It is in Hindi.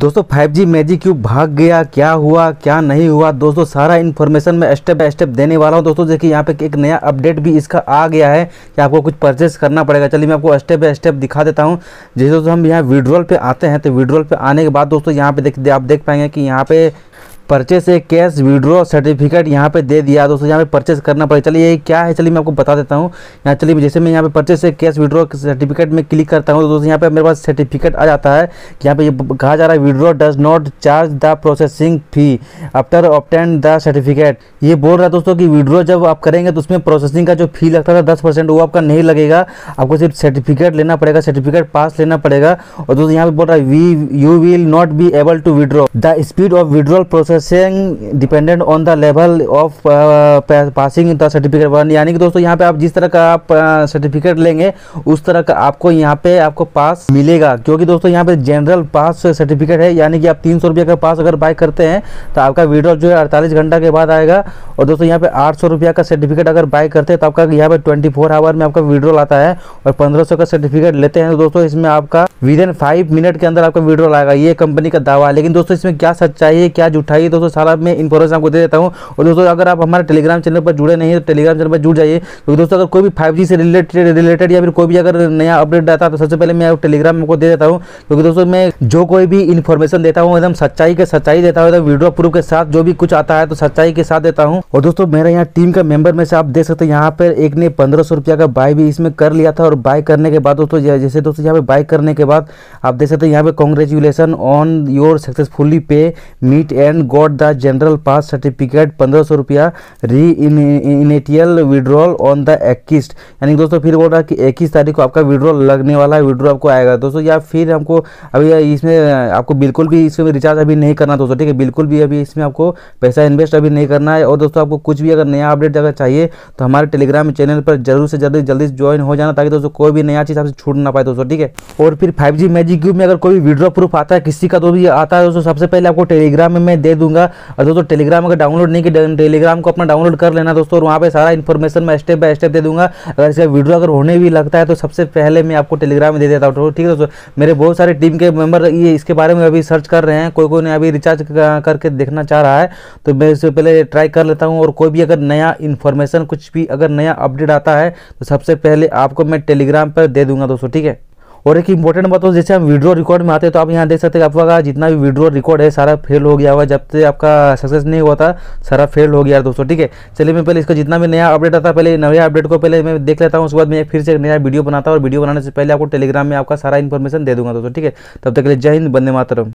दोस्तों 5G मैजिक क्यूब भाग गया क्या हुआ क्या नहीं हुआ दोस्तों सारा इन्फॉर्मेशन मैं स्टेप बाय स्टेप देने वाला हूं दोस्तों देखिए यहाँ पे एक नया अपडेट भी इसका आ गया है कि आपको कुछ परचेस करना पड़ेगा चलिए मैं आपको स्टेप बाय स्टेप दिखा देता हूं जैसे दोस्तों हम यहाँ विड्रॉल पे आते हैं तो विड्रॉल पे आने के बाद दोस्तों यहाँ पे देख आप देख पाएंगे कि यहाँ पे purchase a cash withdraw certificate यहाँ पे दे दिया दोस्तों यहाँ पे परचेस करना पड़ेगा चलिए ये क्या है चलिए मैं आपको बता देता हूँ यहाँ चलिए जैसे मैं यहाँ पे purchase a cash withdraw certificate में क्लिक करता हूँ तो दोस्तों यहाँ पे मेरे पास सर्टिफिकेट आ जाता है कि यहाँ पे कहा जा रहा है withdraw does not charge the processing fee after obtain the certificate ये बोल रहा है दोस्तों की विड्रो जब आप करेंगे तो उसमें प्रोसेसिंग का जो फी लगता था दस वो आपका नहीं लगेगा आपको सिर्फ सर्टिफिकेट लेना पड़ेगा सर्टिफिकेट पास लेना पड़ेगा और दोस्तों यहाँ पे बोल रहा है we you will not be able to withdraw the speed of withdrawal process saying dependent on the level of passing the certificate one यानी कि दोस्तों यहाँ पे आप जिस तरह का आप सर्टिफिकेट uh, लेंगे उस तरह का आपको यहाँ पे आपको पास मिलेगा क्योंकि दोस्तों यहाँ पे जनरल पास सर्टिफिकेट है यानी कि आप तीन सौ रुपये का पास अगर बाय करते हैं तो आपका विड्रॉल जो है अड़तालीस घंटा के बाद आएगा और दोस्तों यहाँ पे आठ सौ रुपया का सर्टिफिकेट अगर बाय करते हैं तो आपका यहाँ पे ट्वेंटी फोर आवर में आपका विड्रॉल आता है और पंद्रह सौ का सर्टिफिकेट लेते हैं तो दोस्तों इसमें आपका विद इन फाइव मिनट के अंदर आपका विड्रॉल आएगा ये कंपनी का दावा है लेकिन दोस्तों इसमें क्या सच्चाई है क्या जुठाई आइए दोस्तों सारा मैं इन्फॉर्मेशन आपको दे देता हूँ और दोस्तों अगर आप हमारे टेलीग्राम चैनल पर जुड़े नहीं तो टेलीग्राम चैनल पर जुड़ जाइए क्योंकि दोस्तों अगर कोई भी फाइव से रिलेटेड रिलेटेड या फिर कोई भी अगर नया अपडेट आता है तो सबसे पहले मैं आपको टेलीग्राम को दे देता हूँ क्योंकि दोस्तों मैं जो कोई भी इन्फॉर्मेशन देता हूँ एकदम सच्चाई के सच्चाई देता हूँ एकदम वीडियो प्रूफ के साथ जो भी कुछ आता है तो सच्चाई के साथ देता हूँ और दोस्तों मेरे यहाँ टीम का मेंबर में से आप देख सकते हो यहाँ पर एक ने पंद्रह सौ रुपया का बाय भी इसमें कर लिया था और बाय करने के बाद दोस्तों जैसे दोस्तों यहाँ पे बाय करने के बाद आप देख सकते हो यहाँ पे congratulation on your successfully payment and got the general pass certificate पंद्रह सौ रुपया री in initial withdrawal on the इक्कीस यानी दोस्तों फिर बोल रहा है कि इक्कीस तारीख को आपका विड्रॉल लगने वाला है विड्रॉल आपको आएगा दोस्तों या फिर हमको अभी इसमें आपको बिल्कुल भी इसमें रिचार्ज अभी नहीं करना दोस्तों ठीक है बिल्कुल भी अभी इसमें आपको पैसा इन्वेस्ट अभी नहीं करना है और दोस्तों आपको कुछ भी अगर नया अपडेट अगर चाहिए तो हमारे टेलीग्राम चैनल पर जरूर से जल्दी जल्दी ज्वाइन हो जाना ताकि दोस्तों कोई भी नया चीज़ आपसे छूट ना पाए दोस्तों ठीक है और फिर फाइव जी मैजिक क्यूब में अगर कोई विड्रॉ प्रूफ आता है किसी का तो भी आता है दोस्तों सबसे पहले आपको टेलीग्राम में मैं दे दूंगा और दोस्तों टेलीग्राम अगर डाउनलोड नहीं किया टेलीग्राम को अपना डाउनलोड कर लेना दोस्तों और वहाँ पर सारा इन्फॉर्मेशन मैं स्टेप बाय स्टेप दे दूंगा अगर इसका वीडियो अगर होने भी लगता है तो सबसे पहले मैं आपको टेलीग्राम दे देता हूँ तो ठीक है दोस्तों मेरे बहुत सारे टीम के मेम्बर ये इसके बारे में अभी सर्च कर रहे हैं कोई कोई ने अभी रिचार्ज करके देखना चाह रहा है तो मैं इससे पहले ट्राई कर लेता हूँ और कोई भी अगर नया इन्फॉर्मेशन कुछ भी अगर नया अपडेट आता है तो सबसे पहले आपको मैं टेलीग्राम पर दे दूंगा दोस्तों ठीक है और एक इंपॉर्टेंट बात हो जैसे हम विड्रो रिकॉर्ड में आते हैं तो आप यहाँ देख सकते हैं आपका जितना भी विड्रो रिकॉर्ड है सारा फेल हो गया हुआ जब से आपका सक्सेस नहीं हुआ था सारा फेल हो गया दोस्तों ठीक है चलिए मैं पहले इसका जितना भी नया अपडेट आता पहले नया अपडेट को पहले मैं देख लेता हूँ उसके बाद मैं फिर से नया वीडियो बनाता हूँ और वीडियो बनाने से पहले आपको टेलीग्राम में आपका सारा इन्फॉर्मेशन दे दूंगा दोस्तों ठीक है तब तक के लिए जय हिंद बंदे मातरम